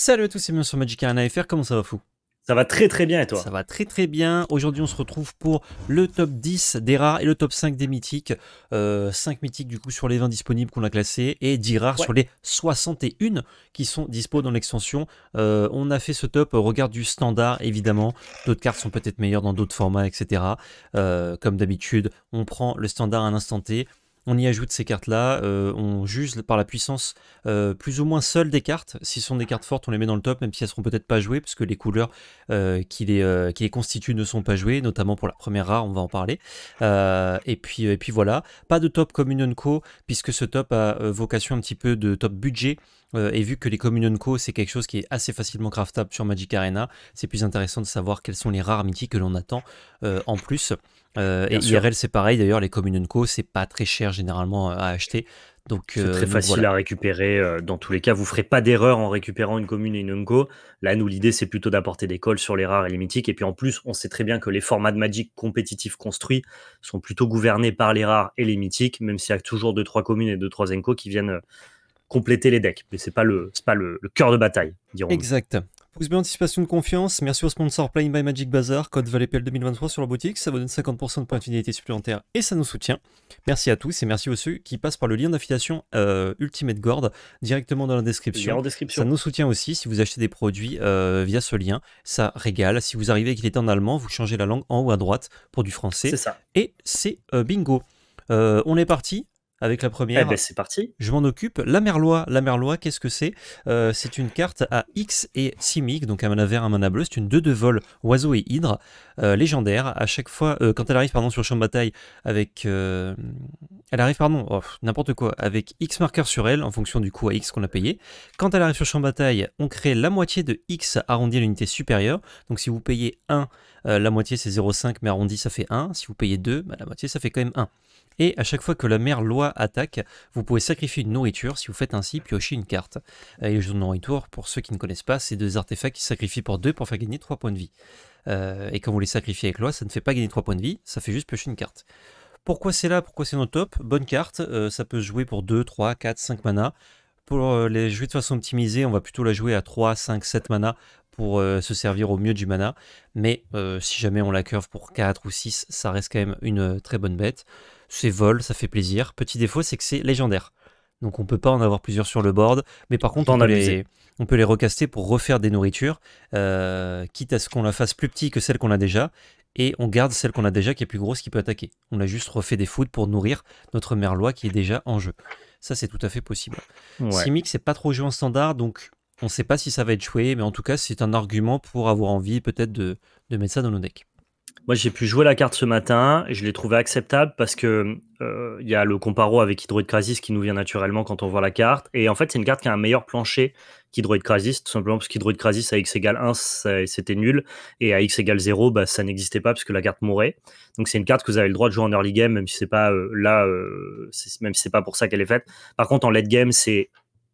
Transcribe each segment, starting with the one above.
Salut à tous et bienvenue sur Magic Arena FR, comment ça va fou ça va très très bien et toi Ça va très très bien. Aujourd'hui on se retrouve pour le top 10 des rares et le top 5 des mythiques. 5 euh, mythiques du coup sur les 20 disponibles qu'on a classés et 10 rares sur les 61 qui sont dispo dans l'extension. Euh, on a fait ce top au regard du standard évidemment. D'autres cartes sont peut-être meilleures dans d'autres formats etc. Euh, comme d'habitude on prend le standard à l'instant T on y ajoute ces cartes-là, euh, on juge par la puissance euh, plus ou moins seule des cartes. Si sont des cartes fortes, on les met dans le top, même si elles seront peut-être pas jouées, puisque les couleurs euh, qui, les, qui constituent ne sont pas jouées, notamment pour la première rare, on va en parler. et, puis, et puis voilà, pas de top Communion Co, puisque ce top a vocation un petit peu de top budget. et vu que les Communion Co, c'est quelque chose qui est assez facilement craftable sur Magic Arena, c'est plus intéressant de savoir quelles sont les rares mythiques que l'on attend en plus. Euh, et IRL, c'est pareil. D'ailleurs, les communes co, c'est pas très cher généralement euh, à acheter. Donc, c'est euh, très facile à récupérer. Dans tous les cas, vous ferez pas d'erreur en récupérant une commune et une unco. Là, nous, l'idée, c'est plutôt d'apporter des calls sur les rares et les mythiques. Et puis, en plus, on sait très bien que les formats de Magic compétitifs construits sont plutôt gouvernés par les rares et les mythiques, même s'il y a toujours 2-3 communes et 2-3 unco qui viennent compléter les decks. Mais c'est pas le, pas cœur de bataille, dirons Exact. Pouce bien anticipation de confiance, merci au sponsor Playing by Magic Bazaar, code ValetPL 2023 sur la boutique, ça vous donne 50% de points de fidélité supplémentaires et ça nous soutient. Merci à tous et merci aux ceux qui passent par le lien d'affiliation euh, Ultimate Gord directement dans la description. description. Ça nous soutient aussi si vous achetez des produits euh, via ce lien, ça régale. Si vous arrivez qu'il est en allemand, vous changez la langue en haut à droite pour du français. C'est ça. Et c'est euh, bingo. on est parti, avec la première. Eh ben, je m'en occupe. La Merlois, la Merlois, qu'est-ce que c'est euh, C'est une carte à X et 6 donc un mana vert, un mana bleu. C'est une 2 de vol, oiseau et hydre, euh, légendaire. À chaque fois, euh, quand elle arrive pardon, sur champ de bataille, avec. elle arrive, pardon, oh, n'importe quoi, avec X marqueur sur elle, en fonction du coût à X qu'on a payé. Quand elle arrive sur champ de bataille, on crée la moitié de X arrondi à l'unité supérieure. Donc si vous payez 1, la moitié c'est 0,5, mais arrondi ça fait 1. Si vous payez 2, bah, la moitié ça fait quand même 1. Et à chaque fois que la mère Loi attaque, vous pouvez sacrifier une nourriture si vous faites ainsi piocher une carte. Et les jeux de nourriture, pour ceux qui ne connaissent pas, c'est deux artefacts qui sacrifient pour deux pour faire gagner 3 points de vie. Euh, et quand vous les sacrifiez avec Loi, ça ne fait pas gagner 3 points de vie, ça fait juste piocher une carte. Pourquoi c'est là Pourquoi c'est notre top Bonne carte, euh, ça peut se jouer pour 2, 3, 4, 5 mana. Pour euh, les jouer de façon optimisée, on va plutôt la jouer à 3, 5, 7 mana pour se servir au mieux du mana. Mais si jamais on la curve pour 4 ou 6, ça reste quand même une très bonne bête c'est vol, ça fait plaisir. Petit défaut, c'est que c'est légendaire. Donc on peut pas en avoir plusieurs sur le board, mais par contre on, peut, les, on peut, les, recaster pour refaire des nourritures, euh, quitte à ce qu'on la fasse plus petite que celle qu'on a déjà, et on garde celle qu'on a déjà qui est plus grosse qui peut attaquer. On a juste refait des food pour nourrir notre merlois qui est déjà en jeu. Ça c'est tout à fait possible. Simic c'est pas trop joué en standard, donc on sait pas si ça va être joué, mais en tout cas c'est un argument pour avoir envie peut-être de, de mettre ça dans nos decks. Moi, j'ai pu jouer la carte ce matin. et Je l'ai trouvé acceptable parce que euh, il y a le comparo avec Hydroid Crasis qui nous vient naturellement quand on voit la carte. Et en fait, c'est une carte qui a un meilleur plancher qu'Hydroid Crasis, tout simplement parce qu'Hydroid Crasis à x égale 1, c'était nul. Et à x égale 0, bah, ça n'existait pas parce que la carte mourait. Donc, c'est une carte que vous avez le droit de jouer en early game, même si c'est pas euh, là, euh, même si c'est pas pour ça qu'elle est faite. Par contre, en late game, c'est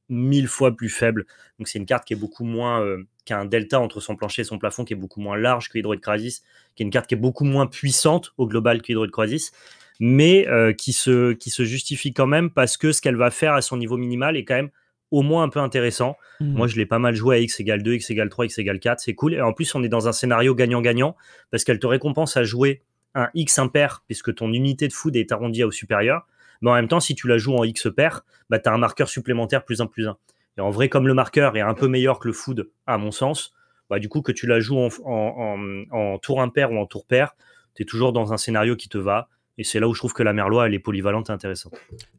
mille fois plus faible. Donc, c'est une carte qui est beaucoup moins qui a un delta entre son plancher et son plafond qui est beaucoup moins large que Hydroid Crisis, qui est une carte qui est beaucoup moins puissante au global que Hydroid Crisis, mais euh, qui, se, qui se justifie quand même parce que ce qu'elle va faire à son niveau minimal est quand même au moins un peu intéressant. Mmh. Moi, je l'ai pas mal joué à x égale 2, x égale 3, x égale 4, c'est cool. Et en plus, on est dans un scénario gagnant-gagnant parce qu'elle te récompense à jouer un x impair puisque ton unité de food est arrondie au supérieur. Mais en même temps, si tu la joues en x pair, bah, tu as un marqueur supplémentaire plus 1 plus 1. Et en vrai, comme le marqueur est un peu meilleur que le food, à mon sens, bah, du coup, que tu la joues en, tour impair ou en tour pair, tu es toujours dans un scénario qui te va. Et c'est là où je trouve que la Merlois, elle est polyvalente et intéressante.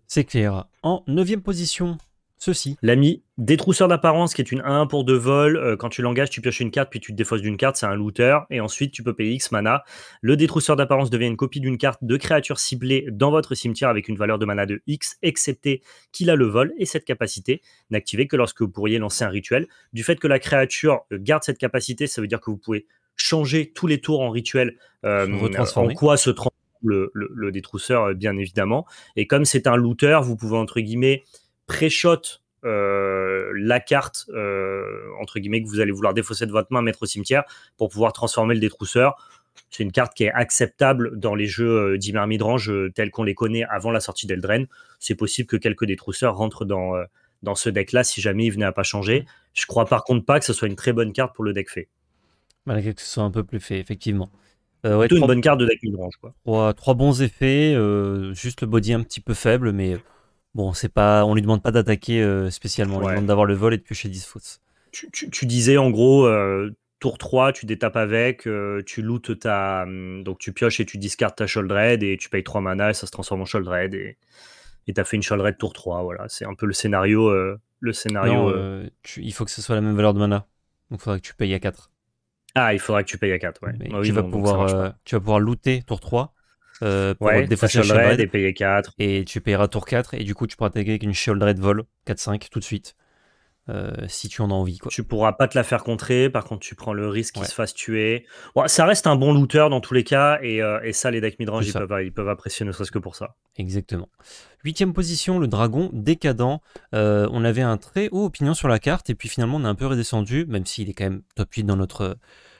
C'est clair. En neuvième position, Ceci. L'ami détrousseur d'apparence qui est une 1 pour 2 vols. Euh, quand tu l'engages, tu pioches une carte puis tu te défausses d'une carte, c'est un looter. Et ensuite, tu peux payer X mana. Le détrousseur d'apparence devient une copie d'une carte de créature ciblée dans votre cimetière avec une valeur de mana de X, excepté qu'il a le vol et cette capacité n'activée que lorsque vous pourriez lancer un rituel. Du fait que la créature garde cette capacité, ça veut dire que vous pouvez changer tous les tours en rituel euh, en quoi se transforme le, détrousseur, euh, bien évidemment. Et comme c'est un looter, vous pouvez entre guillemets pré-shot euh, la carte, euh, entre guillemets, que vous allez vouloir défausser de votre main, mettre au cimetière, pour pouvoir transformer le détrousseur. C'est une carte qui est acceptable dans les jeux euh, d'Imer Midrange tels qu'on les connaît avant la sortie d'Eldraine. C'est possible que quelques détrousseurs rentrent dans, dans ce deck-là si jamais il venait à pas changer. Mmh. Je crois par contre pas que ce soit une très bonne carte pour le deck fait. Malgré que ce soit un peu plus fait, effectivement. une bonne carte de deck trois bons effets, juste le body un petit peu faible, mais bon, c'est pas, on lui demande pas d'attaquer euh, spécialement, on lui demande d'avoir le vol et de piocher 10 fautes. Tu, disais en gros, euh, tour 3, tu détapes avec, euh, tu lootes ta. Hum, donc tu pioches et tu discardes ta Sholdred et tu payes 3 mana et ça se transforme en Sholdred et tu as fait une Sholdred tour 3. Voilà, c'est un peu le scénario. le scénario il faut que ce soit la même valeur de mana. Donc il faudrait que tu payes à 4. Ah, il faudrait que tu payes à 4, ouais. Bah pouvoir, tu vas pouvoir looter tour 3 euh, des pour défausser Shield et 4. Et tu paieras tour 4 et du coup tu pourras attaquer avec une Shield red vol 4-5 tout de suite. Euh, si tu en as envie. Quoi. Tu pourras pas te la faire contrer, par contre tu prends le risque qu'il se fasse tuer. ça reste un bon looter dans tous les cas, et, euh, ça les decks midrange ils peuvent, apprécier ne serait-ce que pour ça. Exactement. Huitième position, le dragon décadent. on avait un très haut opinion sur la carte, et puis finalement on a un peu redescendu, même s'il est quand même top 8 dans notre,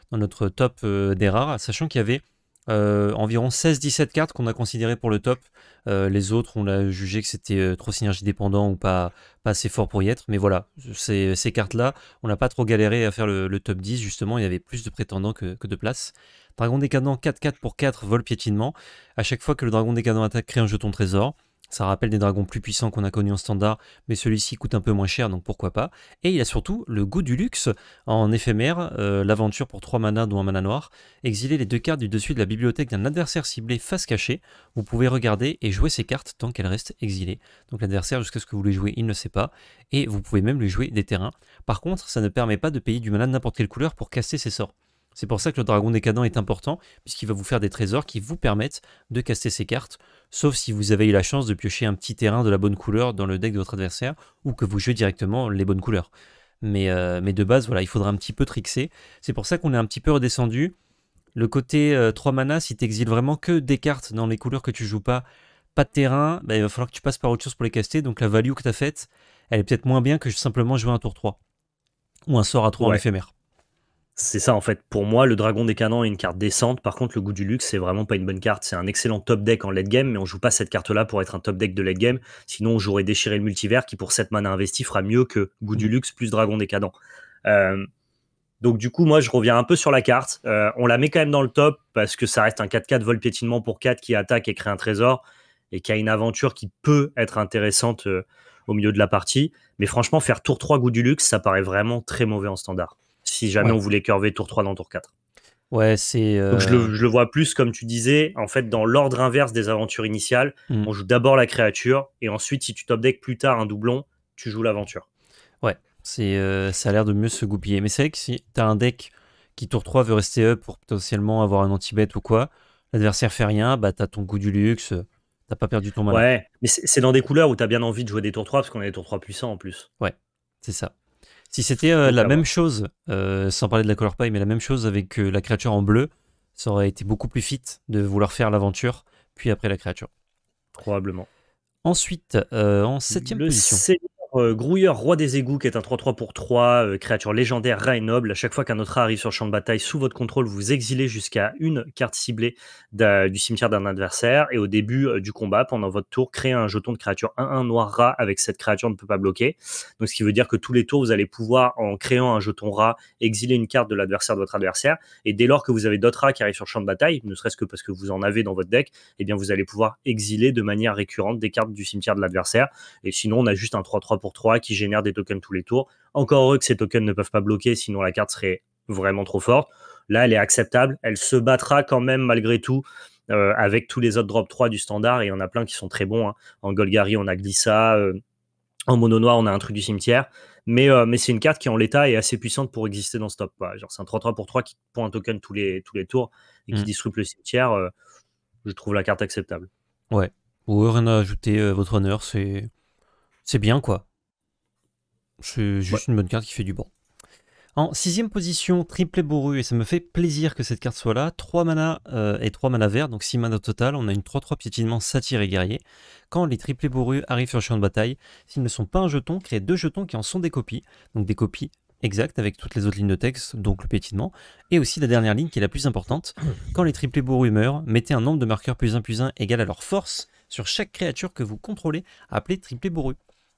dans notre top des rares, sachant qu'il y avait euh, environ 16-17 cartes qu'on a considérées pour le top. Euh, les autres, on a jugé que c'était euh, trop synergie dépendant ou pas, pas assez fort pour y être. Mais voilà, ces, cartes-là, on n'a pas trop galéré à faire le, top 10. Justement, il y avait plus de prétendants que, que de places. Dragon décadent 4-4 pour 4 vol piétinement. À chaque fois que le dragon décadent attaque, crée un jeton trésor. Ça rappelle des dragons plus puissants qu'on a connus en standard, mais celui-ci coûte un peu moins cher, donc pourquoi pas. Et il a surtout le goût du luxe. En éphémère, euh, l'aventure pour 3 manas ou un mana noir, exiler les deux cartes du dessus de la bibliothèque d'un adversaire ciblé face cachée. Vous pouvez regarder et jouer ces cartes tant qu'elles restent exilées. Donc l'adversaire, jusqu'à ce que vous les jouez, il ne sait pas. Et vous pouvez même lui jouer des terrains. Par contre, ça ne permet pas de payer du mana de n'importe quelle couleur pour casser ses sorts. C'est pour ça que le dragon décadent est important, puisqu'il va vous faire des trésors qui vous permettent de caster ses cartes sauf si vous avez eu la chance de piocher un petit terrain de la bonne couleur dans le deck de votre adversaire, ou que vous jouez directement les bonnes couleurs. Mais, euh, mais de base, voilà, il faudra un petit peu trixer. C'est pour ça qu'on est un petit peu redescendu. Le côté 3 euh, mana, si tu exiles vraiment que des cartes dans les couleurs que tu joues pas, pas de terrain, bah, il va falloir que tu passes par autre chose pour les caster. Donc la value que tu as faite, elle est peut-être moins bien que simplement jouer un tour 3. Ou un sort à 3 en éphémère. C'est ça en fait. Pour moi, le Dragon des est une carte décente. Par contre, le goût du luxe, c'est vraiment pas une bonne carte. C'est un excellent top deck en late game, mais on joue pas cette carte-là pour être un top deck de late game. Sinon, on jouerait déchiré le multivers qui, pour cette mana investi, fera mieux que goût du mm. luxe plus Dragon des euh, donc du coup, moi, je reviens un peu sur la carte. Euh, on la met quand même dans le top parce que ça reste un 4-4 vol piétinement pour 4 qui attaque et crée un trésor et qui a une aventure qui peut être intéressante euh, au milieu de la partie. Mais franchement, faire tour 3 goût du luxe, ça paraît vraiment très mauvais en standard si jamais on voulait curver tour 3 dans tour 4. Ouais, c'est. Euh, je, le, vois plus comme tu disais, en fait, dans l'ordre inverse des aventures initiales. Mm. On joue d'abord la créature, et ensuite, si tu top deck plus tard un doublon, tu joues l'aventure. Ouais, c'est, euh, ça a l'air de mieux se goupiller. Mais c'est que si tu as un deck qui tour 3 veut rester up pour potentiellement avoir un anti-bet ou quoi, l'adversaire fait rien, bah t'as ton goût du luxe, t'as pas perdu ton mana. Ouais, mais c'est dans des couleurs où t'as bien envie de jouer des tours 3 parce qu'on a des tours 3 puissants en plus. Ouais, c'est ça. Si c'était euh, la même chose, euh, sans parler de la color pie, mais la même chose avec euh, la créature en bleu, ça aurait été beaucoup plus fit de vouloir faire l'aventure, puis après la créature. Probablement. Ensuite, en septième position. Euh, Grouilleur, roi des égouts, qui est un 3-3 pour 3, euh, créature légendaire, rat et noble. À chaque fois qu'un autre arrive sur le champ de bataille, sous votre contrôle, vous exilez jusqu'à une carte ciblée du cimetière d'un adversaire. Et au début euh, du combat, pendant votre tour, créez un jeton de créature 1-1 noir rat avec cette créature ne peut pas bloquer. Donc ce qui veut dire que tous les tours, vous allez pouvoir, en créant un jeton rat, exiler une carte de l'adversaire de votre adversaire. Et dès lors que vous avez d'autres rats qui arrivent sur le champ de bataille, ne serait-ce que parce que vous en avez dans votre deck, et eh bien vous allez pouvoir exiler de manière récurrente des cartes du cimetière de l'adversaire. Et sinon, on a juste un 3-3 pour pour 3 qui génère des tokens tous les tours. Encore heureux que ces tokens ne peuvent pas bloquer, sinon la carte serait vraiment trop forte. Là, elle est acceptable. Elle se battra quand même malgré tout euh, avec tous les autres drop 3 du standard. Et il y en a plein qui sont très bons. Hein. En Golgari, on a Glissa. Euh, en mono noir, on a un truc du cimetière. Mais, euh, mais c'est une carte qui, en l'état, est assez puissante pour exister dans ce top. Genre, c'est un 3-3 pour 3 qui prend un token tous les, tous les tours et qui mm. disrupte le cimetière. je trouve la carte acceptable. Ouais. Ou rien à ajouter, votre honneur. c'est bien, quoi. C'est juste une bonne carte qui fait du bon. En sixième position, triplé bourru, et ça me fait plaisir que cette carte soit là. 3 mana euh, et 3 mana vert, donc 6 mana total. On a une 3-3 piétinement satire et guerrier. Quand les triplés bourrus arrivent sur le champ de bataille, s'ils ne sont pas un jeton, créez deux jetons qui en sont des copies. Donc des copies exactes avec toutes les autres lignes de texte, donc le piétinement. Et aussi la dernière ligne qui est la plus importante. Quand les triplés bourrus meurent, mettez un nombre de marqueurs plus 1 plus 1 égal à leur force sur chaque créature que vous contrôlez, appelée triplé bourru.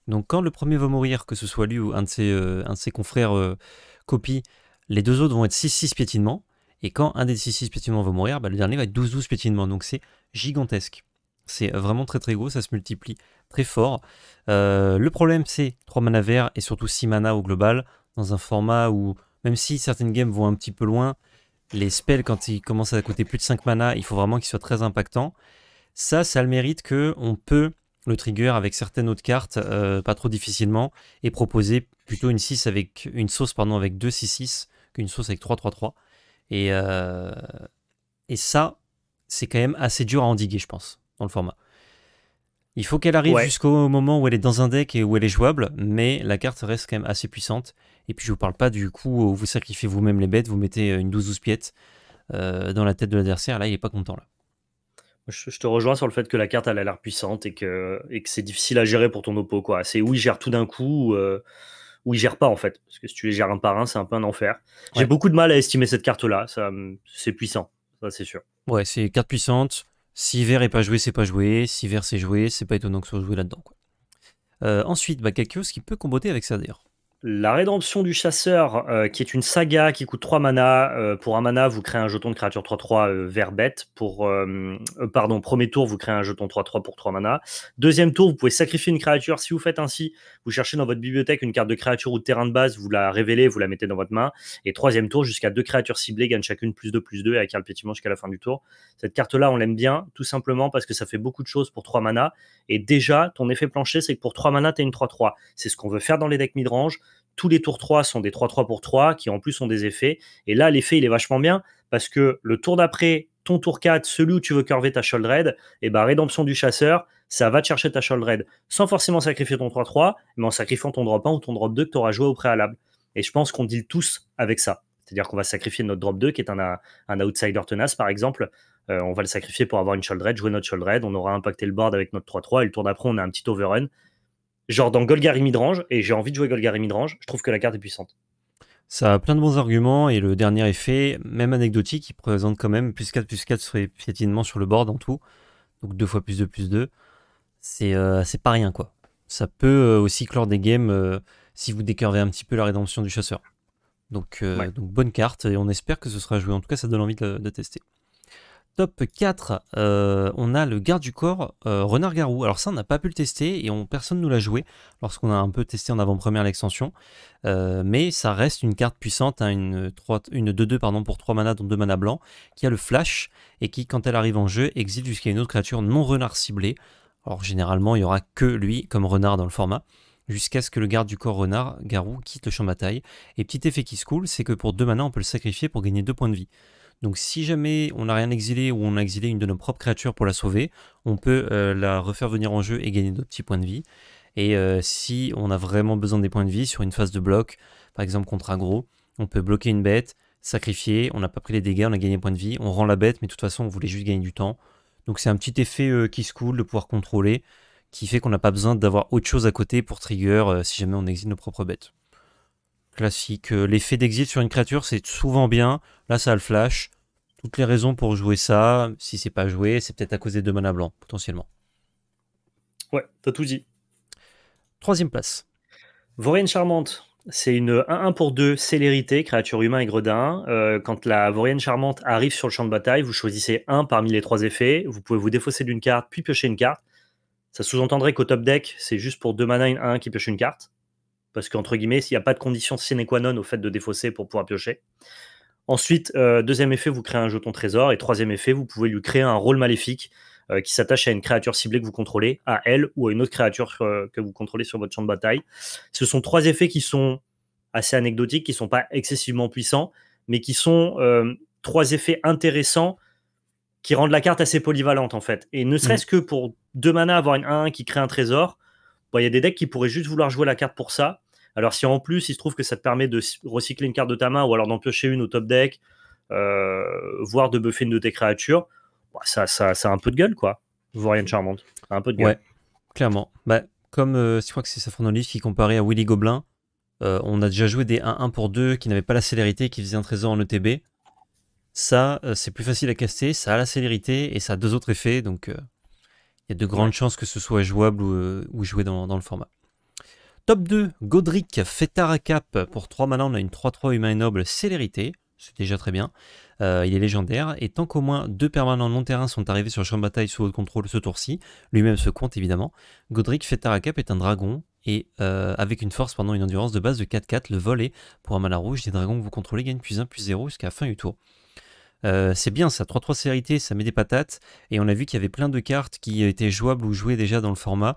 Donc quand le premier va mourir, que ce soit lui ou un de ses, euh, ses confrères euh, copie, les deux autres vont être 6-6 piétinement. Et quand un des 6-6 piétinement va mourir, bah, le dernier va être 12-12 piétinement. Donc c'est gigantesque. C'est vraiment très très gros, ça se multiplie très fort. Euh, le problème c'est 3 mana vert et surtout 6 mana au global, dans un format où, même si certaines games vont un petit peu loin, les spells quand ils commencent à coûter plus de 5 mana, il faut vraiment qu'ils soient très impactants. Ça, ça a le mérite que on peut le trigger avec certaines autres cartes, euh, pas trop difficilement, et proposer plutôt une, 6 avec, une sauce pardon, avec 2-6-6 qu'une sauce avec 3-3-3. Et, euh, et ça, c'est quand même assez dur à endiguer, je pense, dans le format. Il faut qu'elle arrive jusqu'au moment où elle est dans un deck et où elle est jouable, mais la carte reste quand même assez puissante. Et puis je vous parle pas du coup où vous sacrifiez vous-même les bêtes, vous mettez une 12-12 piètes euh, dans la tête de l'adversaire, là il est pas content là. Je, te rejoins sur le fait que la carte, elle a l'air puissante et que, c'est difficile à gérer pour ton oppo. Quoi. C'est où il gère tout d'un coup, euh, ou il gère pas en fait. Parce que si tu les gères un par un, c'est un peu un enfer. J'ai beaucoup de mal à estimer cette carte-là. Ça, hum, c'est puissant, ça c'est sûr. Ouais, c'est une carte puissante. Si vert est pas joué, c'est pas joué. Si vert c'est joué, c'est pas étonnant que ce soit joué là-dedans. Euh, ensuite, bah, quelque chose qui peut comboter avec ça d'ailleurs. La rédemption du chasseur, euh, qui est une saga qui coûte 3 mana. Euh, pour un mana, vous créez un jeton de créature 3-3 euh, vers bête. Pour, pardon, premier tour, vous créez un jeton 3-3 pour 3 mana. Deuxième tour, vous pouvez sacrifier une créature. Si vous faites ainsi, vous cherchez dans votre bibliothèque une carte de créature ou de terrain de base, vous la révélez, vous la mettez dans votre main. Et troisième tour, jusqu'à deux créatures ciblées gagnent chacune plus 2, plus 2 et un le jusqu'à la fin du tour. Cette carte-là, on l'aime bien, tout simplement parce que ça fait beaucoup de choses pour 3 mana. Et déjà, ton effet plancher, c'est que pour 3 mana, tu une 3-3. C'est ce qu'on veut faire dans les decks midrange tous les tours 3 sont des 3-3 pour 3 qui en plus ont des effets. Et là, l'effet, il est vachement bien parce que le tour d'après, ton tour 4, celui où tu veux curver ta shoulder et eh ben rédemption du chasseur, ça va te chercher ta shoulder sans forcément sacrifier ton 3-3, mais en sacrifiant ton drop 1 ou ton drop 2 que tu auras joué au préalable. Et je pense qu'on deal tous avec ça. C'est-à-dire qu'on va sacrifier notre drop 2 qui est un, outsider tenace par exemple. Euh, on va le sacrifier pour avoir une shoulder jouer notre sholdred Red, on aura impacté le board avec notre 3-3 et le tour d'après, on a un petit overrun Genre dans Golgari Midrange, et j'ai envie de jouer Golgari Midrange, je trouve que la carte est puissante. Ça a plein de bons arguments, et le dernier effet, même anecdotique, il présente quand même plus 4 plus 4 sur les piétinement sur le board en tout. Donc 2 fois plus 2 plus 2. Euh, c'est pas rien quoi. Ça peut euh, aussi clore des games euh, si vous décurvez un petit peu la rédemption du chasseur. Donc, bonne carte, et on espère que ce sera joué. En tout cas, ça donne envie de, de tester. Top 4, euh, on a le garde du corps euh, Renard Garou. Alors ça, on n'a pas pu le tester et personne ne nous l'a joué lorsqu'on a un peu testé en avant-première l'extension. Euh, mais ça reste une carte puissante, à hein, une 2-2 pour 3 manas, dont 2 manas blancs, qui a le flash et qui, quand elle arrive en jeu, exile jusqu'à une autre créature non renard ciblée. Alors généralement, il n'y aura que lui comme renard dans le format jusqu'à ce que le garde du corps renard, Garou, quitte le champ de bataille. Et petit effet qui se coule, c'est que pour 2 manas, on peut le sacrifier pour gagner 2 points de vie. Donc si jamais on n'a rien exilé ou on a exilé une de nos propres créatures pour la sauver, on peut euh, la refaire venir en jeu et gagner d'autres petits points de vie. Et euh, si on a vraiment besoin des points de vie sur une phase de bloc, par exemple contre aggro, on peut bloquer une bête, sacrifier, on n'a pas pris les dégâts, on a gagné des points de vie, on rend la bête, mais de toute façon on voulait juste gagner du temps. Donc c'est un petit effet euh, qui se coule de pouvoir contrôler, qui fait qu'on n'a pas besoin d'avoir autre chose à côté pour trigger si jamais on exile nos propres bêtes classique. Euh, l'effet d'exil sur une créature, c'est souvent bien. Là, ça a le flash. Toutes les raisons pour jouer ça. Si c'est pas joué, c'est peut-être à cause des deux mana blancs, potentiellement. Ouais, t'as tout dit. Troisième place. Vaurienne Charmante. C'est une 1-1 pour 2 célérité, créature humain et gredin. Euh, quand la Vaurienne Charmante arrive sur le champ de bataille, vous choisissez un parmi les trois effets. Vous pouvez vous défausser d'une carte, puis piocher une carte. Ça sous-entendrait qu'au top deck, c'est juste pour deux mana et 1 qui pioche une carte parce qu'entre guillemets, s'il n'y a pas de condition sine qua non au fait de défausser pour pouvoir piocher. Ensuite, euh, deuxième effet, vous créez un jeton trésor. Et troisième effet, vous pouvez lui créer un rôle maléfique euh, qui s'attache à une créature ciblée que vous contrôlez, à elle ou à une autre créature euh, que vous contrôlez sur votre champ de bataille. Ce sont trois effets qui sont assez anecdotiques, qui ne sont pas excessivement puissants, mais qui sont trois effets intéressants qui rendent la carte assez polyvalente en fait. Et ne mmh. serait-ce que pour deux manas, avoir une 1 qui crée un trésor, il y a des decks qui pourraient juste vouloir jouer la carte pour ça alors si en plus il se trouve que ça te permet de recycler une carte de ta main ou alors d'en piocher une au top deck, euh, voire de buffer une de tes créatures, bah, ça, ça, a un peu de gueule quoi. une charmante, un peu de gueule. Ouais, clairement. Bah, comme euh, je crois que c'est Safranolive qui comparait à Willy Goblin, euh, on a déjà joué des 1-1 pour 2 qui n'avaient pas la célérité, qui faisaient un trésor en ETB. Ça, c'est plus facile à caster, ça a la célérité et ça a deux autres effets, donc il y a de grandes chances que ce soit jouable ou, joué dans le format. Top 2, Godric, Fetaracap, Pour 3 mana, on a une 3-3 humain et noble, célérité. C'est déjà très bien. Euh, il est légendaire. Et tant qu'au moins deux permanents long terrain sont arrivés sur le champ de bataille sous votre contrôle ce tour-ci, lui-même se compte évidemment. Godric à Cap est un dragon et euh, avec une force pendant une endurance de base de 4-4, le volet pour un mana rouge, des dragons que vous contrôlez gagnent plus 1, plus 0 jusqu'à la fin du tour. Euh, c'est bien ça, 3-3 célérité, ça met des patates, et on a vu qu'il y avait plein de cartes qui étaient jouables ou jouées déjà dans le format,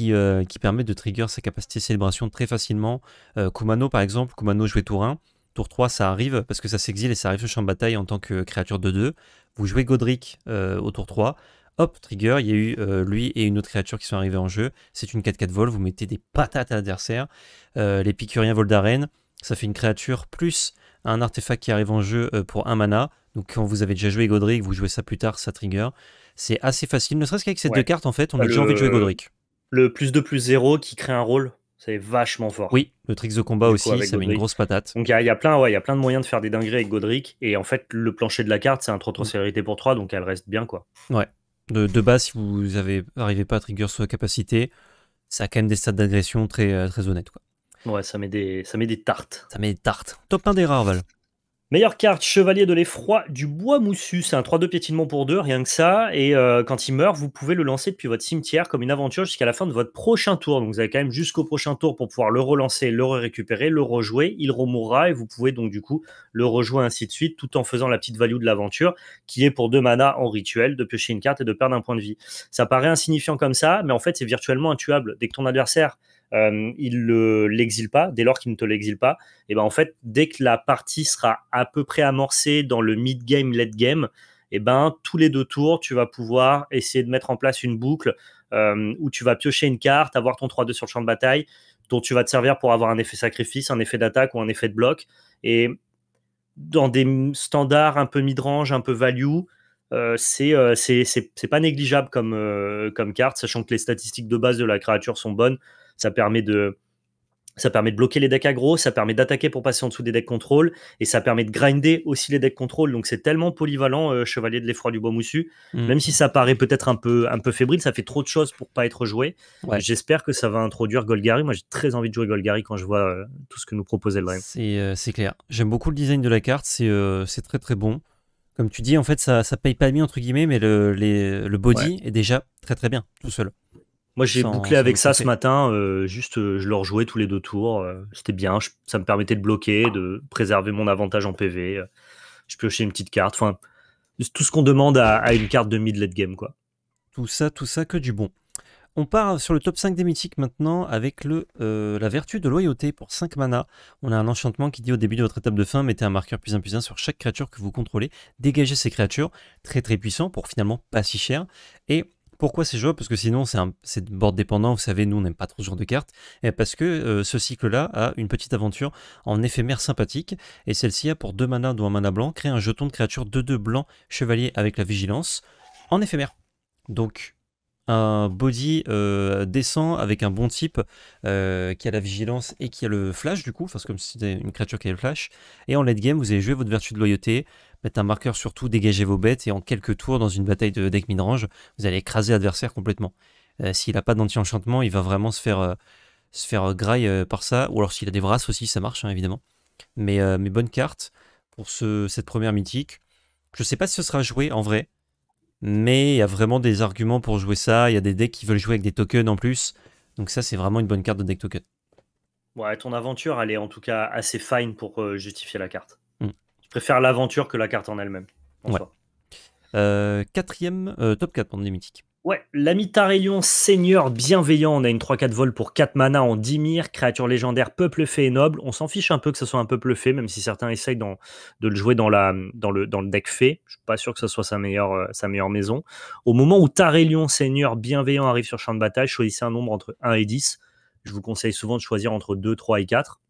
euh, qui, permet de trigger sa capacité célébration très facilement. Euh, Kumano, par exemple, Kumano jouait tour 1. Tour 3, ça arrive parce que ça s'exile et ça arrive sur champ de bataille en tant que créature de 2. Vous jouez Godric euh, au tour 3. Hop, trigger, il y a eu lui et une autre créature qui sont arrivées en jeu. C'est une 4-4 vol, vous mettez des patates à l'adversaire. les Picuriens Vol d'arène. Ça fait une créature plus un artefact qui arrive en jeu pour un mana. Donc quand vous avez déjà joué Godric, vous jouez ça plus tard, ça trigger. C'est assez facile, ne serait-ce qu'avec ces deux cartes en fait, on bah, a déjà envie de jouer Godric le plus 2 plus 0 qui crée un rôle, c'est vachement fort. Oui, le Tricks de combat aussi, ça met une grosse patate. Donc il y, a plein, y a plein de moyens de faire des dingueries avec Godric. Et en fait, le plancher de la carte, c'est un 3-3 mm. célérité pour 3, donc elle reste bien quoi. Ouais. De, de base, si vous avez, pas à trigger sur la capacité, ça a quand même des stats d'agression très, euh, très honnêtes. Quoi. Ouais, ça met, des, ça met des tartes. Ça met des tartes. Top 1 des rares, Val. Meilleure carte, Chevalier de l'Effroi du Bois Moussu. C'est un 3-2 piétinement pour 2, rien que ça. Et euh, quand il meurt, vous pouvez le lancer depuis votre cimetière comme une aventure jusqu'à la fin de votre prochain tour. Donc vous avez quand même jusqu'au prochain tour pour pouvoir le relancer, le récupérer, le rejouer. Il remourra et vous pouvez donc du coup le rejouer ainsi de suite tout en faisant la petite value de l'aventure qui est pour 2 mana en rituel de piocher une carte et de perdre un point de vie. Ça paraît insignifiant comme ça, mais en fait c'est virtuellement intuable. Dès que ton adversaire euh, il ne l'exile pas, dès lors qu'il ne te l'exile pas, et eh ben en fait, dès que la partie sera à peu près amorcée dans le mid-game, late-game, et eh ben tous les deux tours, tu vas pouvoir essayer de mettre en place une boucle euh, où tu vas piocher une carte, avoir ton 3-2 sur le champ de bataille, dont tu vas te servir pour avoir un effet sacrifice, un effet d'attaque ou un effet de bloc. Et dans des standards un peu mid-range, un peu value, euh, c'est euh, pas négligeable comme, comme carte, sachant que les statistiques de base de la créature sont bonnes. Ça permet de, ça permet de bloquer les decks aggro, ça permet d'attaquer pour passer en dessous des decks contrôle, et ça permet de grinder aussi les decks contrôle. Donc c'est tellement polyvalent, euh, Chevalier de l'Effroi du Bois Moussu. Hmm. Même si ça paraît peut-être un peu, un peu fébrile, ça fait trop de choses pour pas être joué. J'espère que ça va introduire Golgari. Moi j'ai très envie de jouer Golgari quand je vois euh, tout ce que nous proposait le euh, C'est clair. J'aime beaucoup le design de la carte, c'est très très bon. Comme tu dis, en fait, ça, ça paye pas mis entre guillemets, mais le, body est déjà très très bien tout seul. Moi, j'ai bouclé avec ça ce matin. Euh, juste, euh, je leur jouais tous les deux tours. Euh, c'était bien. ça me permettait de bloquer, de préserver mon avantage en PV. je piochais une petite carte. Enfin, tout ce qu'on demande à, une carte de mid-late game, quoi. Tout ça, tout ça, que du bon. On part sur le top 5 des mythiques maintenant avec le, la vertu de loyauté pour 5 mana. On a un enchantement qui dit au début de votre étape de fin, mettez un marqueur plus un plus sur chaque créature que vous contrôlez, dégagez ces créatures, très très puissant pour finalement pas si cher. Et pourquoi c'est jouable Parce que sinon, c'est board dépendant. Vous savez, nous, on n'aime pas trop ce genre de cartes. Et parce que euh, ce cycle-là a une petite aventure en éphémère sympathique. Et celle-ci a pour deux manas, dont un mana blanc, créé un jeton de créature de 2 blancs chevalier avec la vigilance en éphémère. Donc, un body descend euh, décent avec un bon type euh, qui a la vigilance et qui a le flash du coup, enfin que comme si c'était une créature qui a le flash. Et en late game, vous avez joué votre vertu de loyauté, mettre un marqueur surtout tout, dégager vos bêtes, et en quelques tours, dans une bataille de deck midrange, vous allez écraser l'adversaire complètement. Euh, s'il n'a pas d'anti-enchantement, il va vraiment se faire, euh, se faire euh, graille par ça. Ou alors s'il a des brasses aussi, ça marche, hein, évidemment. Mais, bonne carte cartes pour ce, cette première mythique. Je ne sais pas si ce sera joué en vrai, mais il y a vraiment des arguments pour jouer ça. Il y a des decks qui veulent jouer avec des tokens en plus. Donc ça, c'est vraiment une bonne carte de deck token. Ouais, ton aventure, elle est en tout cas assez fine pour justifier la carte préfère l'aventure que la carte en elle-même. Euh, quatrième, euh, top 4 pour mythique. mythiques. Ouais, l'ami Tarélion, seigneur bienveillant, on a une 3-4 vol pour 4 mana en 10 Dimir, créature légendaire, peuple fait et noble. On s'en fiche un peu que ce soit un peuple fait, même si certains essayent dans, de le jouer dans, la, dans, le, dans le deck fait. Je suis pas sûr que ce soit sa meilleure, euh, sa meilleure maison. Au moment où Tarélion, seigneur bienveillant, arrive sur champ de bataille, choisissez un nombre entre 1 et 10. Je vous conseille souvent de choisir entre 2, 3 et 4.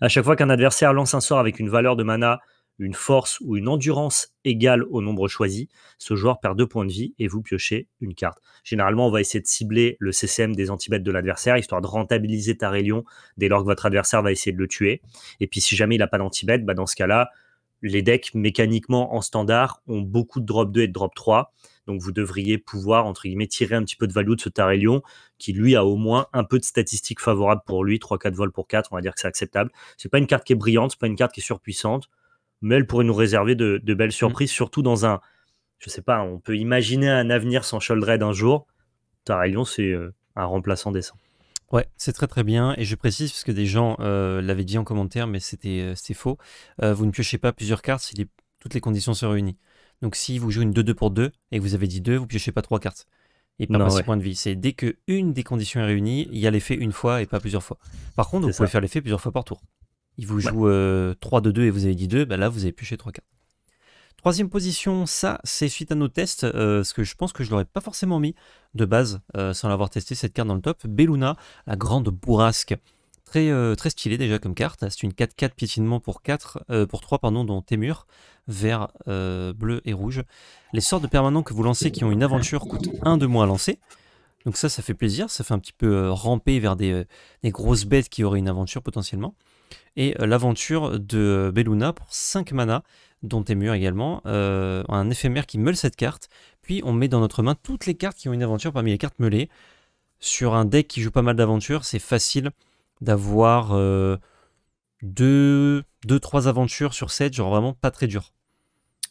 À chaque fois qu'un adversaire lance un sort avec une valeur de mana, une force ou une endurance égale au nombre choisi, ce joueur perd deux points de vie et vous piochez une carte. Généralement, on va essayer de cibler le CCM des antibêtes de l'adversaire, histoire de rentabiliser Tarélion dès lors que votre adversaire va essayer de le tuer. Et puis si jamais il n'a pas d'antibête, bah dans ce cas-là, les decks mécaniquement en standard ont beaucoup de drop 2 et de drop 3. Donc vous devriez pouvoir, entre guillemets, tirer un petit peu de value de ce Lion qui, lui, a au moins un peu de statistiques favorables pour lui. 3-4 vols pour 4, on va dire que c'est acceptable. C'est pas une carte qui est brillante, c'est pas une carte qui est surpuissante, mais elle pourrait nous réserver de, belles mmh. surprises, surtout dans un. Je sais pas, on peut imaginer un avenir sans Sholdred un jour. Tarelion, c'est euh, un remplaçant décent. Ouais, c'est très très bien. Et je précise, parce que des gens euh, l'avaient dit en commentaire, mais c'était euh, faux. vous ne piochez pas plusieurs cartes si toutes les conditions sont réunies. Donc si vous jouez une 2-2 pour 2 et que vous avez dit 2, vous piochez pas 3 cartes. Et pas 6 points de vie. C'est dès que une des conditions est réunie, il y a l'effet une fois et pas plusieurs fois. Par contre, vous pouvez faire l'effet plusieurs fois par tour. Il vous joue 3 2 2 et vous avez dit 2, bah là vous avez pioché 3 cartes. Troisième position, ça c'est suite à nos tests, euh, ce que je pense que je l'aurais pas forcément mis de base euh, sans l'avoir testé cette carte dans le top. Belluna, la grande bourrasque. Très, euh, très stylé déjà comme carte. C'est une 4-4 piétinement pour, 4, euh, pour 3 pardon, dont Témur, vert, euh, bleu et rouge. Les sorts de permanents que vous lancez qui ont une aventure coûtent 1 de moins à lancer. Donc ça, ça fait plaisir. Ça fait un petit peu ramper vers des, grosses bêtes qui auraient une aventure potentiellement. Et l'aventure de Belluna pour 5 mana, dont Témur également. un éphémère qui meule cette carte. Puis on met dans notre main toutes les cartes qui ont une aventure parmi les cartes meulées. Sur un deck qui joue pas mal d'aventures, c'est facile d'avoir 2 euh, deux, trois aventures sur 7, genre vraiment pas très dur.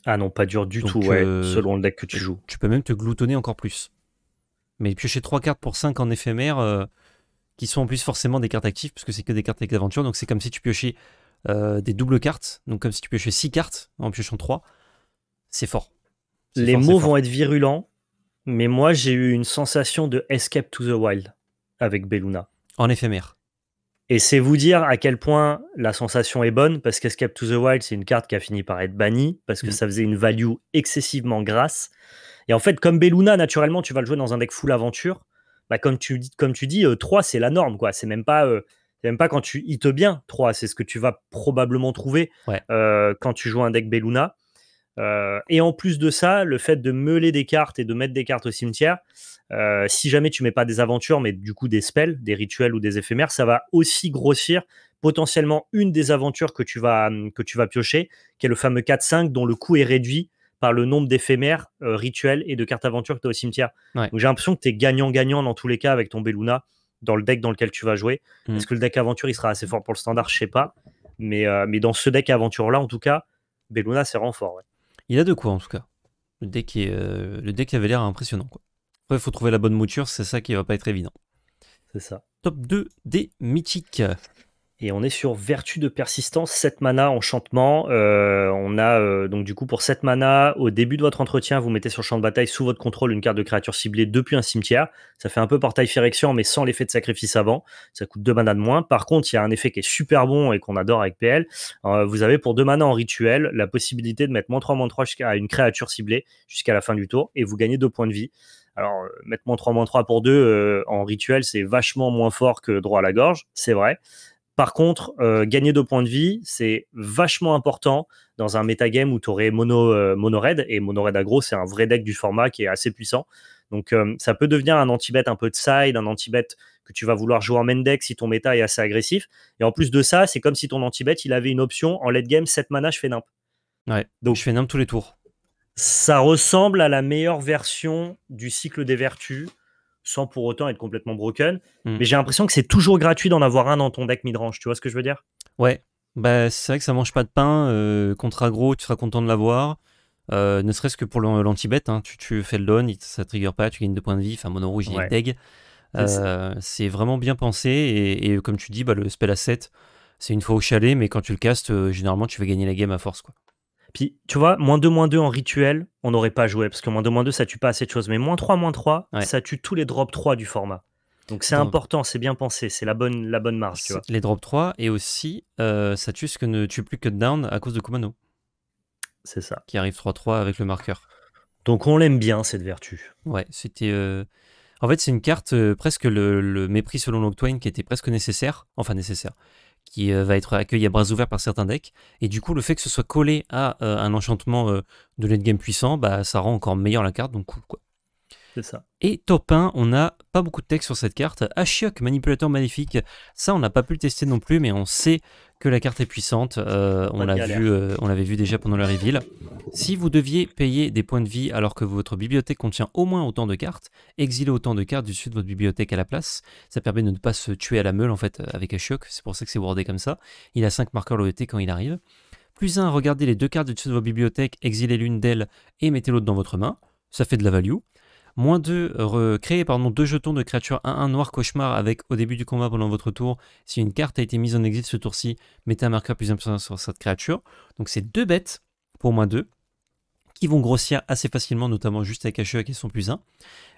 Ah non, pas dur du tout, euh, selon le deck que tu joues. Tu peux même te gloutonner encore plus. Mais piocher trois cartes pour 5 en éphémère, euh, qui sont en plus forcément des cartes actives, puisque c'est que des cartes avec aventure. Donc c'est comme si tu piochais des doubles cartes, donc comme si tu piochais 6 cartes en piochant 3. C'est fort. Les mots vont être virulents, mais moi j'ai eu une sensation de Escape to the Wild avec Belluna. En éphémère. Et c'est vous dire à quel point la sensation est bonne, parce qu'Escape to the Wild, c'est une carte qui a fini par être bannie, parce que mm. ça faisait une value excessivement grasse. Et en fait, comme Belluna, naturellement, tu vas le jouer dans un deck full aventure. Bah, comme tu, comme tu dis, 3, euh, c'est la norme. quoi. C'est même pas euh, même pas quand tu hits bien 3, c'est ce que tu vas probablement trouver euh, quand tu joues un deck Belluna. Euh, et en plus de ça, le fait de meuler des cartes et de mettre des cartes au cimetière, euh, si jamais tu mets pas des aventures, mais du coup des spells, des rituels ou des éphémères, ça va aussi grossir potentiellement une des aventures que tu vas, que tu vas piocher, qui est le fameux 4-5 dont le coût est réduit par le nombre d'éphémères, euh, rituels et de cartes aventures que tu as au cimetière. Donc j'ai l'impression que tu es gagnant-gagnant dans tous les cas avec ton Belluna dans le deck dans lequel tu vas jouer. parce mm. Est-ce que le deck aventure il sera assez fort pour le standard Je sais pas. Mais, mais dans ce deck aventure là, en tout cas, Belluna c'est renfort. Il a de quoi en tout cas. Le deck, est, euh, le deck avait l'air impressionnant. Quoi. Après, il faut trouver la bonne mouture, c'est ça qui va pas être évident. C'est ça. Top 2 des mythiques. Et on est sur Vertu de persistance, 7 mana enchantement. Euh, on a euh, donc du coup pour 7 mana, au début de votre entretien, vous mettez sur champ de bataille sous votre contrôle une carte de créature ciblée depuis un cimetière. Ça fait un peu portail Férection, mais sans l'effet de sacrifice avant. Ça coûte 2 mana de moins. Par contre, il y a un effet qui est super bon et qu'on adore avec PL. Euh, vous avez pour 2 mana en rituel la possibilité de mettre moins 3, moins 3 à une créature ciblée jusqu'à la fin du tour et vous gagnez 2 points de vie. Alors, mettre moins 3, moins 3 pour 2 en rituel, c'est vachement moins fort que droit à la gorge, c'est vrai. Par contre, euh, gagner deux points de vie, c'est vachement important dans un metagame où tu aurais mono, euh, Et mono raid aggro, c'est un vrai deck du format qui est assez puissant. Donc, euh, ça peut devenir un anti-bet un peu de side, un anti-bet que tu vas vouloir jouer en main deck si ton méta est assez agressif. Et en plus de ça, c'est comme si ton anti-bet, il avait une option en late game 7 mana, je fais nimp. Ouais, donc je fais nimp tous les tours. Ça ressemble à la meilleure version du cycle des vertus sans pour autant être complètement broken. Hmm. Mais j'ai l'impression que c'est toujours gratuit d'en avoir un dans ton deck midrange. Tu vois ce que je veux dire Ouais. Bah, c'est vrai que ça mange pas de pain. Euh, contre aggro, tu seras content de l'avoir. Euh, ne serait-ce que pour l'anti-bet, hein, tu, fais le down, ça trigger pas, tu gagnes 2 points de vie. Enfin, mono rouge, il ouais. Euh, c'est vraiment bien pensé. Et, comme tu dis, bah, le spell à 7, c'est une fois au chalet, mais quand tu le castes, généralement, tu vas gagner la game à force. quoi. Puis, tu vois, moins 2, moins 2 en rituel, on n'aurait pas joué, parce que moins 2, moins 2, ça tue pas assez de choses. Mais moins 3, moins 3, ça tue tous les drops 3 du format. Donc c'est important, c'est bien pensé, c'est la bonne, la bonne marge. Tu vois. Les drops 3, et aussi, euh, ça tue ce que ne tue plus que down à cause de Kumano. C'est ça. Qui arrive 3-3 avec le marqueur. Donc on l'aime bien, cette vertu. Ouais, c'était... Euh, en fait, c'est une carte euh, presque le, mépris selon Longtwain qui était presque nécessaire. Enfin, nécessaire qui euh, va être accueilli à bras ouverts par certains decks. Et du coup, le fait que ce soit collé à euh, un enchantement euh, de late game puissant, bah, ça rend encore meilleur la carte, donc cool quoi. C'est ça. Et top 1, on n'a pas beaucoup de texte sur cette carte. Ashiok, manipulateur Magnifique. ça on n'a pas pu le tester non plus, mais on sait que la carte est puissante. Euh, euh, on l'avait vu déjà pendant le reveal. Si vous deviez payer des points de vie alors que votre bibliothèque contient au moins autant de cartes, exilez autant de cartes du dessus de votre bibliothèque à la place. Ça permet de ne pas se tuer à la meule en fait euh, avec choc. C'est pour ça que c'est wardé comme ça. Il a 5 marqueurs loyauté e quand il arrive. Plus 1, regardez les deux cartes du dessus de votre bibliothèque, exilez l'une d'elles et mettez l'autre dans votre main. Ça fait de la value. Moins 2, créer pardon, deux jetons de créature 1-1 noir cauchemar avec au début du combat pendant votre tour. Si une carte a été mise en exil ce tour-ci, mettez un marqueur plus important sur cette créature. Donc c'est deux bêtes pour moins 2 qui vont grossir assez facilement, notamment juste avec HE qui sont plus 1.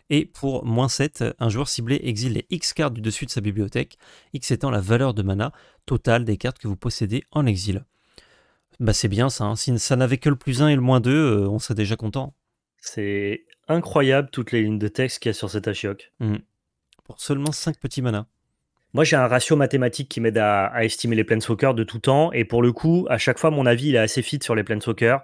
Et pour moins 7, un joueur ciblé exile les X cartes du dessus de sa bibliothèque, X étant la valeur de mana totale des cartes que vous possédez en exil. Bah c'est bien ça, hein. si ça n'avait que le plus 1 et le moins 2, euh, on serait déjà content. C'est incroyable toutes les lignes de texte qu'il y a sur cet Ashioc. Mm. Pour seulement 5 petits mana. Moi, j'ai un ratio mathématique qui m'aide à, estimer les planeswalkers de tout temps. Et pour le coup, à chaque fois, mon avis, il est assez fit sur les planeswalkers.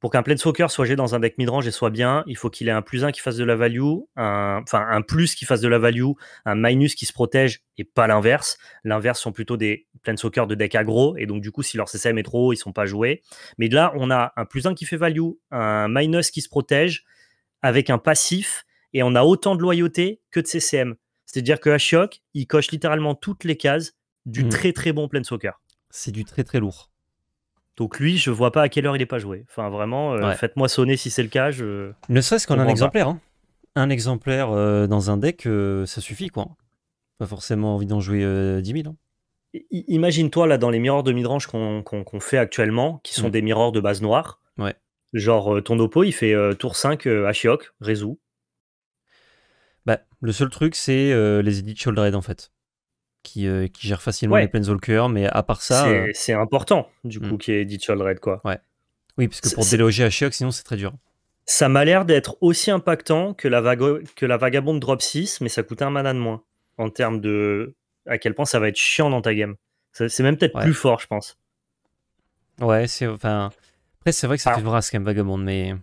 Pour qu'un planeswalker soit joué dans un deck midrange et soit bien, il faut qu'il ait un plus 1 qui fasse de la value, un, enfin un plus qui fasse de la value, un minus qui se protège et pas l'inverse. L'inverse sont plutôt des planeswalkers de deck aggro. Et donc, du coup, si leur CCM est trop haut, ils sont pas joués. Mais là, on a un plus 1 qui fait value, un minus qui se protège, avec un passif et on a autant de loyauté que de CCM. C'est-à-dire que Ashok, il coche littéralement toutes les cases du mhm. très très bon soccer. C'est du très très lourd. Donc lui, je vois pas à quelle heure il est pas joué. Enfin vraiment, euh, faites-moi sonner si c'est le cas. Ne serait-ce qu'en hein. un exemplaire. Un euh, exemplaire dans un deck, euh, ça suffit quoi. Pas forcément envie d'en jouer 10 000. Hein. Imagine-toi là dans les miroirs de midrange qu'on fait actuellement, qui sont mm. des miroirs de base noire. Ouais. Genre, euh, ton oppo, il fait euh, tour 5, à Chioc, résout. Bah, le seul truc, c'est euh, les edits en fait, qui, qui gèrent facilement les les coeur mais à part ça. C'est important, du hmm. coup, qui qu'il y ait quoi. Ouais. Oui, parce que pour déloger à Chioc, sinon, c'est très dur. Ça m'a l'air d'être aussi impactant que la, que la vagabonde drop 6, mais ça coûte un mana de moins, en termes de à quel point ça va être chiant dans ta game. C'est même peut-être plus fort, je pense. Ouais, c'est. Enfin c'est vrai que ça fait brasse quand même, Vagabond, mais.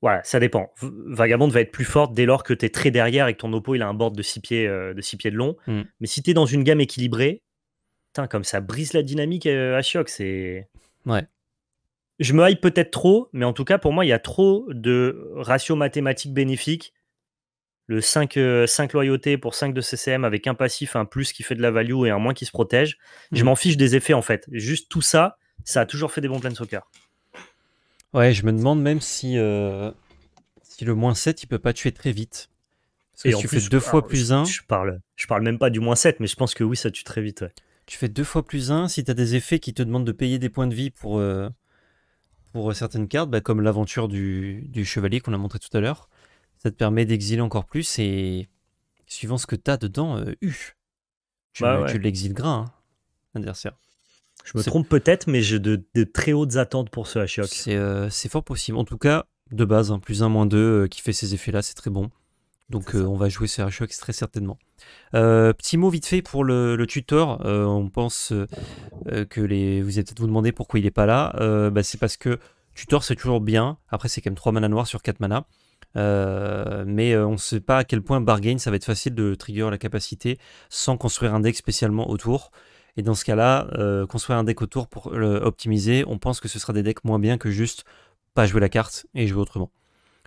Voilà, ça dépend. Vagabond va être plus forte dès lors que tu es très derrière et que ton oppo il a un board de 6 pieds, euh, de pieds de long. Mm. Mais si tu es dans une gamme équilibrée, comme ça brise la dynamique euh, à choc, c'est. Ouais. Je me hype peut-être trop, mais en tout cas, pour moi, il y a trop de ratios mathématiques bénéfiques. Le 5, euh, loyauté pour 5 de CCM avec un passif, un plus qui fait de la value et un moins qui se protège. Je mm. m'en fiche des effets en fait. Juste tout ça, ça a toujours fait des bons plans de soccer. Ouais, je me demande même si, euh, si le moins 7, il peut pas tuer très vite. Et si tu fais deux fois plus 1. Je, parle, je parle même pas du moins 7, mais je pense que oui, ça tue très vite. Ouais. Tu fais deux fois plus 1. Si tu as des effets qui te demandent de payer des points de vie pour, euh, pour euh, certaines cartes, bah, comme l'aventure du, chevalier qu'on a montré tout à l'heure, ça te permet d'exiler encore plus. Et suivant ce que tu as dedans, euh, tu, bah l'exiles gras, hein, je me trompe peut-être, mais j'ai de, très hautes attentes pour ce HOX. E euh, c'est fort possible. En tout cas, de base, hein, plus 1, moins 2, euh, qui fait ces effets-là, c'est très bon. Donc euh, on va jouer ce HOX e très certainement. petit mot vite fait pour le, tutor. on pense que les... vous êtes peut-être vous demander pourquoi il n'est pas là. Bah, c'est parce que tutor, c'est toujours bien. Après, c'est quand même 3 manas noirs sur 4 mana. mais on ne sait pas à quel point bargain ça va être facile de trigger la capacité sans construire un deck spécialement autour. Et dans ce cas-là, euh, construire un deck autour pour optimiser, on pense que ce sera des decks moins bien que juste pas jouer la carte et jouer autrement.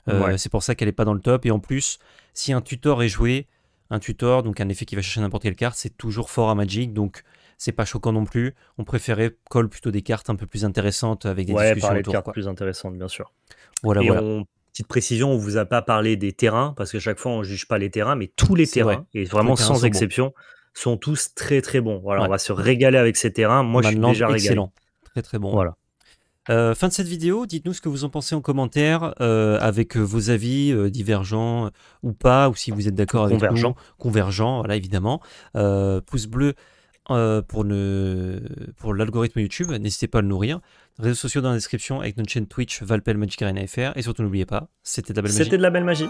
Euh, c'est pour ça qu'elle n'est pas dans le top. Et en plus, si un tutor est joué, un tutor, donc un effet qui va chercher n'importe quelle carte, c'est toujours fort à Magic, donc c'est pas choquant non plus. On préférait coller plutôt des cartes un peu plus intéressantes avec des ouais, discussions cartes plus intéressantes, bien sûr. Voilà, et Petite précision, on vous a pas parlé des terrains parce que chaque fois on ne juge pas les terrains, mais tous les terrains et vraiment sans exception sont tous très très bons. Voilà, on va se régaler avec ces terrains. Moi, je suis déjà régalé. Excellent, très très bon. Voilà. Euh, fin de cette vidéo, dites-nous ce que vous en pensez en commentaire euh, avec euh, vos avis divergents ou pas, ou si vous êtes d'accord avec convergent. nous. Convergents, voilà évidemment. pouce bleu pour, ne... pour l'algorithme YouTube, n'hésitez pas à le nourrir. Réseaux sociaux dans la description avec notre chaîne Twitch, Valpel Magic Arena FR. Et surtout n'oubliez pas, c'était de la belle magie. C'était de la belle magie.